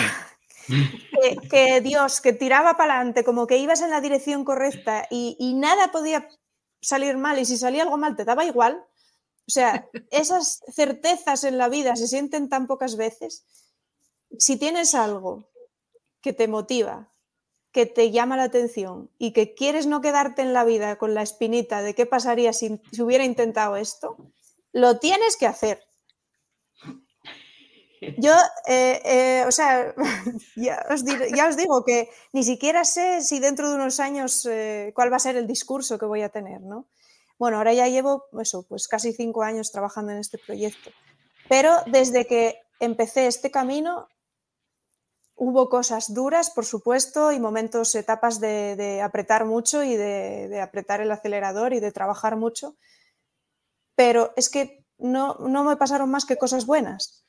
que, Dios, que tiraba para adelante, como que ibas en la dirección correcta y nada podía salir mal y si salía algo mal te daba igual. O sea, esas certezas en la vida se sienten tan pocas veces. Si tienes algo que te motiva, que te llama la atención y que quieres no quedarte en la vida con la espinita de qué pasaría si, si hubiera intentado esto, lo tienes que hacer. Yo, eh, eh, o sea, ya os, digo que ni siquiera sé si dentro de unos años eh, cuál va a ser el discurso que voy a tener, ¿no? Bueno, ahora ya llevo eso, pues casi cinco años trabajando en este proyecto. Pero desde que empecé este camino, hubo cosas duras, por supuesto, y momentos, etapas de, apretar mucho y de, de, apretar el acelerador y de trabajar mucho. Pero es que no, no me pasaron más que cosas buenas.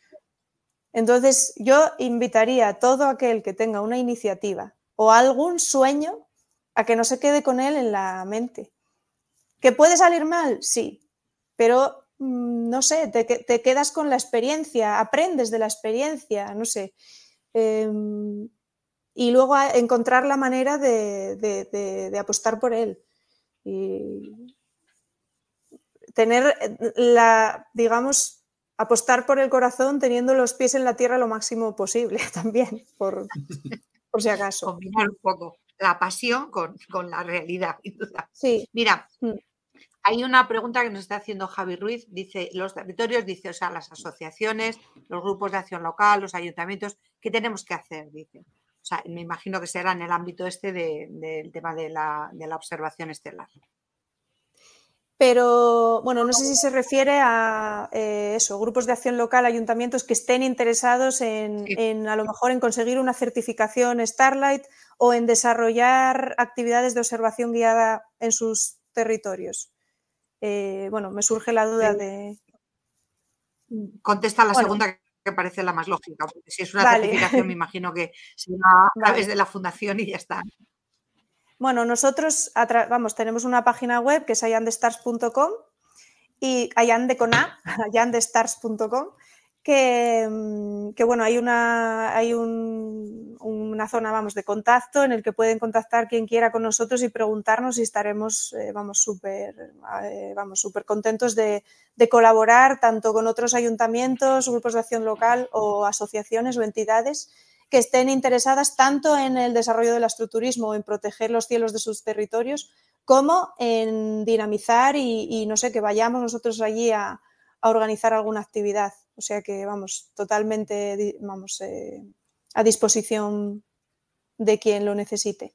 Entonces, yo invitaría a todo aquel que tenga una iniciativa o algún sueño a que no se quede con él en la mente. ¿Que puede salir mal? Sí, pero mm, no sé, te, quedas con la experiencia, aprendes de la experiencia, no sé. Em, y luego encontrar la manera de, de apostar por él. Y tener eh, la, digamos, apostar por el corazón teniendo los pies en la tierra lo máximo posible también, por, por si acaso. Combinar un poco la pasión con, la realidad, Sí. Mira, mm. hay una pregunta que nos está haciendo Javi Ruiz, dice, los territorios, dice, o sea, las asociaciones, los grupos de acción local, los ayuntamientos, ¿qué tenemos que hacer? Dice. O sea, me imagino que será en el ámbito este del tema de la observación estelar pero bueno, no sé si se refiere a eh, eso, grupos de acción local, ayuntamientos que estén interesados en, a lo mejor en conseguir una certificación Starlight o en desarrollar actividades de observación guiada en sus territorios. Eh, bueno, me surge la duda de. Contesta la segunda que parece la más lógica, porque si es una certificación, me imagino que será a través de la fundación y ya está. Bueno, nosotros vamos, tenemos una página web que es allandestars.com y allande con allandestars.com, mm, que, bueno, hay una, hay una zona, vamos, de contacto en el que pueden contactar quien quiera con nosotros y preguntarnos y estaremos, eh, eh, vamos, súper, contentos de, de, colaborar tanto con otros ayuntamientos, grupos de acción local o asociaciones o entidades que estén interesadas tanto en el desarrollo del astroturismo, en proteger los cielos de sus territorios, como en dinamizar y, no sé, que vayamos nosotros allí a, organizar alguna actividad. O sea que vamos, totalmente vamos, eh, a disposición de quien lo necesite.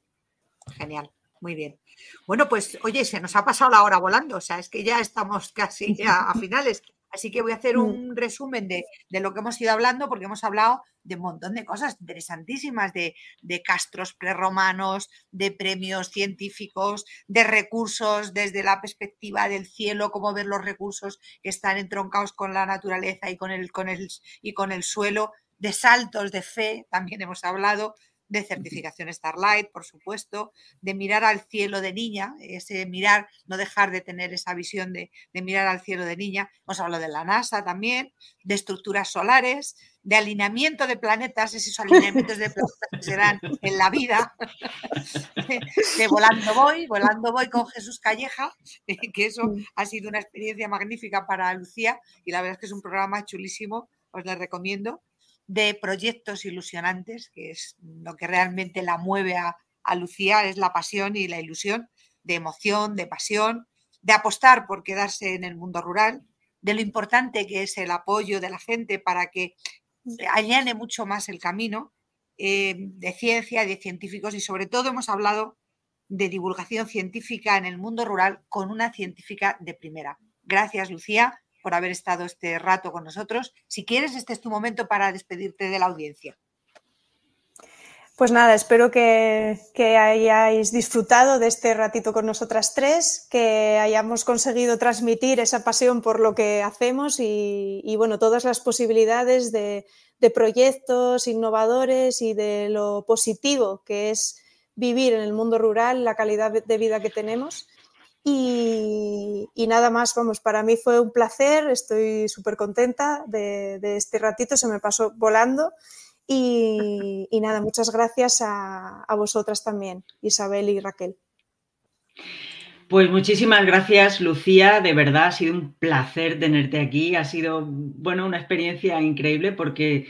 Genial, muy bien. Bueno, pues oye, se nos ha pasado la hora volando, o sea, es que ya estamos casi a finales. Así que voy a hacer mm. un resumen de, lo que hemos ido hablando, porque hemos hablado de un montón de cosas interesantísimas, de, de castros prerromanos, de premios científicos, de recursos desde la perspectiva del cielo, cómo ver los recursos que están entroncados con la naturaleza y con el, con el, y con el suelo, de saltos de fe, también hemos hablado, de certificación Starlight, por supuesto, de mirar al cielo de niña, ese mirar, no dejar de tener esa visión de, mirar al cielo de niña. Hemos hablado de la NASA también, de estructuras solares, de alineamiento de planetas, esos alineamientos de planetas que serán en la vida, de Volando Voy, Volando Voy con Jesús Calleja, que eso ha sido una experiencia magnífica para Lucía y la verdad es que es un programa chulísimo, os lo recomiendo de proyectos ilusionantes, que es lo que realmente la mueve a, a Lucía, es la pasión y la ilusión, de emoción, de pasión, de apostar por quedarse en el mundo rural, de lo importante que es el apoyo de la gente para que mm. allane mucho más el camino eh, de ciencia, de científicos y sobre todo hemos hablado de divulgación científica en el mundo rural con una científica de primera. Gracias, Lucía por haber estado este rato con nosotros. Si quieres, este es tu momento para despedirte de la audiencia. Pues nada, espero que, hayáis disfrutado de este ratito con nosotras tres, que hayamos conseguido transmitir esa pasión por lo que hacemos y, bueno, todas las posibilidades de, proyectos innovadores y de lo positivo que es vivir en el mundo rural, la calidad de vida que tenemos. Y, nada más, vamos, para mí fue un placer, estoy súper contenta de, este ratito, se me pasó volando. Y, nada, muchas gracias a, a, vosotras también, Isabel y Raquel. Pues muchísimas gracias, Lucía. De verdad, ha sido un placer tenerte aquí. Ha sido, bueno, una experiencia increíble porque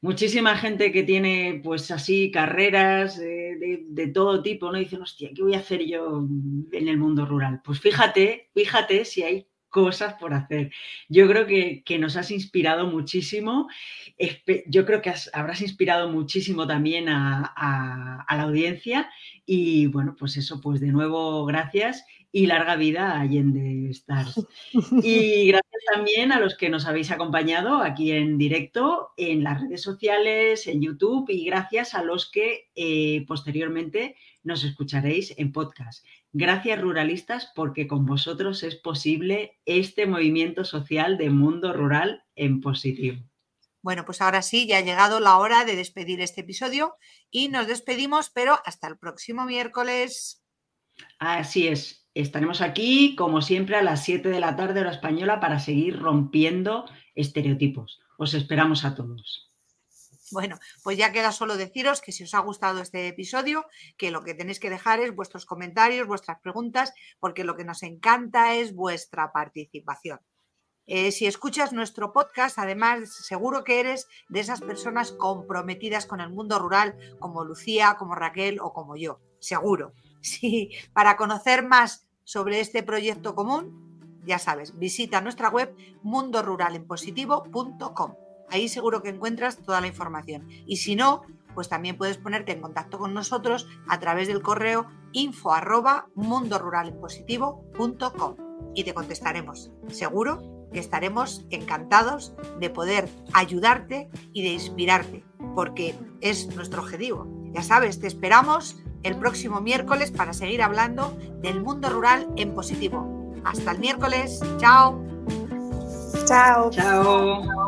muchísima gente que tiene pues así carreras eh, de, todo tipo, ¿no? Dice, dicen, hostia, ¿qué voy a hacer yo en el mundo rural? Pues fíjate, fíjate si hay cosas por hacer. Yo creo que, nos has inspirado muchísimo. Yo creo que habrás inspirado muchísimo también a, a la audiencia. Y bueno, pues eso, pues de nuevo, gracias y larga vida Allende Stars. Y gracias también a los que nos habéis acompañado aquí en directo, en las redes sociales, en YouTube y gracias a los que eh, posteriormente nos escucharéis en podcast. Gracias ruralistas porque con vosotros es posible este movimiento social de mundo rural en positivo. Bueno, pues ahora sí, ya ha llegado la hora de despedir este episodio y nos despedimos, pero hasta el próximo miércoles. Así es, Estaremos aquí, como siempre, a las 7 de la tarde hora española para seguir rompiendo estereotipos. Os esperamos a todos. Bueno, pues ya queda solo deciros que si os ha gustado este episodio, que lo que tenéis que dejar es vuestros comentarios, vuestras preguntas, porque lo que nos encanta es vuestra participación. Eh, si escuchas nuestro podcast, además, seguro que eres de esas personas comprometidas con el mundo rural, como Lucía, como Raquel o como yo, seguro. Sí, para conocer más sobre este proyecto común, ya sabes, visita nuestra web mundoruralenpositivo.com. Ahí seguro que encuentras toda la información. Y si no, pues también puedes ponerte en contacto con nosotros a través del correo info y te contestaremos. Seguro que estaremos encantados de poder ayudarte y de inspirarte, porque es nuestro objetivo. Ya sabes, te esperamos el próximo miércoles para seguir hablando del mundo rural en positivo. Hasta el miércoles. Chao. Chao. Chao.